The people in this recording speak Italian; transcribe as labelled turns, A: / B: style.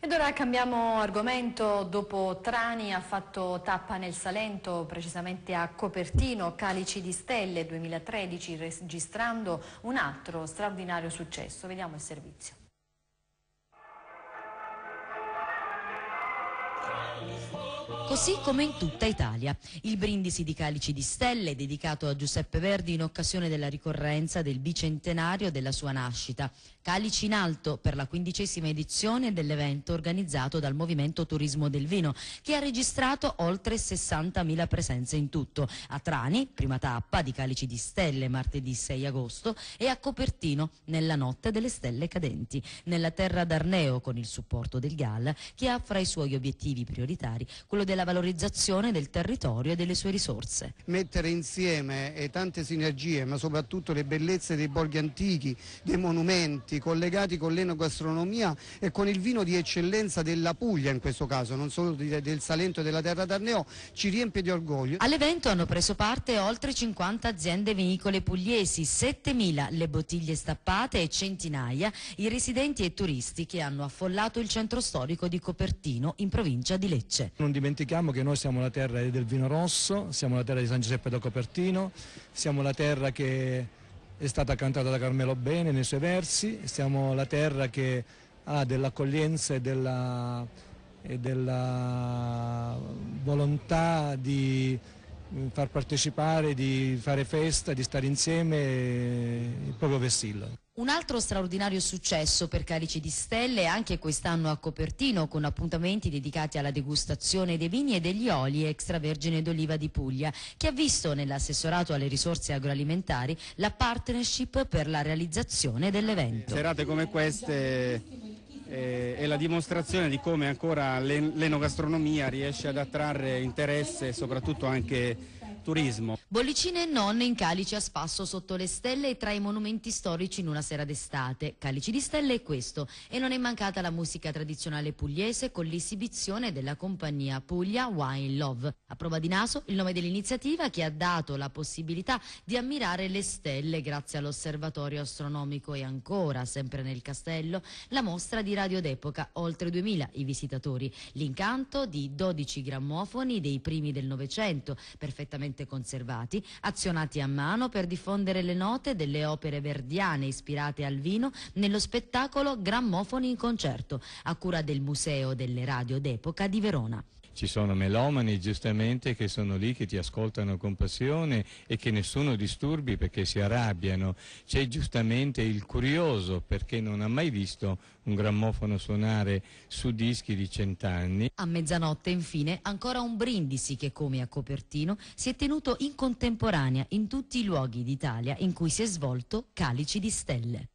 A: Ed ora cambiamo argomento, dopo Trani ha fatto tappa nel Salento, precisamente a Copertino, Calici di Stelle 2013, registrando un altro straordinario successo. Vediamo il servizio. Così come in tutta Italia, il brindisi di Calici di Stelle dedicato a Giuseppe Verdi in occasione della ricorrenza del bicentenario della sua nascita, Calici in alto per la quindicesima edizione dell'evento organizzato dal Movimento Turismo del Vino, che ha registrato oltre 60.000 presenze in tutto, a Trani, prima tappa di Calici di Stelle martedì 6 agosto e a Copertino nella notte delle stelle cadenti, nella terra d'Arneo con il supporto del GAL che ha fra i suoi obiettivi principali prioritari, quello della valorizzazione del territorio e delle sue risorse. Mettere insieme eh, tante sinergie, ma soprattutto le bellezze dei borghi antichi, dei monumenti, collegati con l'enogastronomia e con
B: il vino di eccellenza della Puglia in questo caso, non solo di, del Salento e della Terra d'Arneo, ci
A: riempie di orgoglio. All'evento hanno preso parte oltre 50 aziende vinicole pugliesi, 7.000 le bottiglie stappate e centinaia i residenti e turisti che hanno affollato il centro storico di Copertino in provincia di di Lecce.
C: Non dimentichiamo che noi siamo la terra del vino rosso, siamo la terra di San Giuseppe da Copertino, siamo la terra che è stata cantata da Carmelo Bene nei suoi versi, siamo la terra che ha dell'accoglienza e della, e della volontà di far partecipare, di fare festa, di stare insieme eh, il proprio vessillo.
A: Un altro straordinario successo per Calici di Stelle anche quest'anno a Copertino con appuntamenti dedicati alla degustazione dei vini e degli oli extravergine d'oliva di Puglia che ha visto nell'assessorato alle risorse agroalimentari la partnership per la realizzazione dell'evento. Serate
B: come queste eh, è la dimostrazione di come ancora l'enogastronomia riesce ad attrarre interesse soprattutto anche turismo.
A: Bollicine e nonne in calice a spasso sotto le stelle e tra i monumenti storici in una sera d'estate. Calici di stelle è questo e non è mancata la musica tradizionale pugliese con l'esibizione della compagnia Puglia Wine Love. A prova di naso il nome dell'iniziativa che ha dato la possibilità di ammirare le stelle grazie all'osservatorio astronomico e ancora, sempre nel castello, la mostra di radio d'epoca, oltre 2000 i visitatori. L'incanto di 12 grammofoni dei primi del Novecento, perfettamente perfettamente conservati, azionati a mano per diffondere le note delle opere verdiane ispirate al vino nello spettacolo Grammofoni in concerto, a cura del Museo delle Radio d'Epoca di Verona
B: ci sono melomani giustamente che sono lì, che ti ascoltano con passione e che nessuno disturbi perché si arrabbiano. C'è giustamente il curioso perché non ha mai visto un grammofono suonare su dischi di cent'anni.
A: A mezzanotte infine ancora un brindisi che come a Copertino si è tenuto in contemporanea in tutti i luoghi d'Italia in cui si è svolto Calici di Stelle.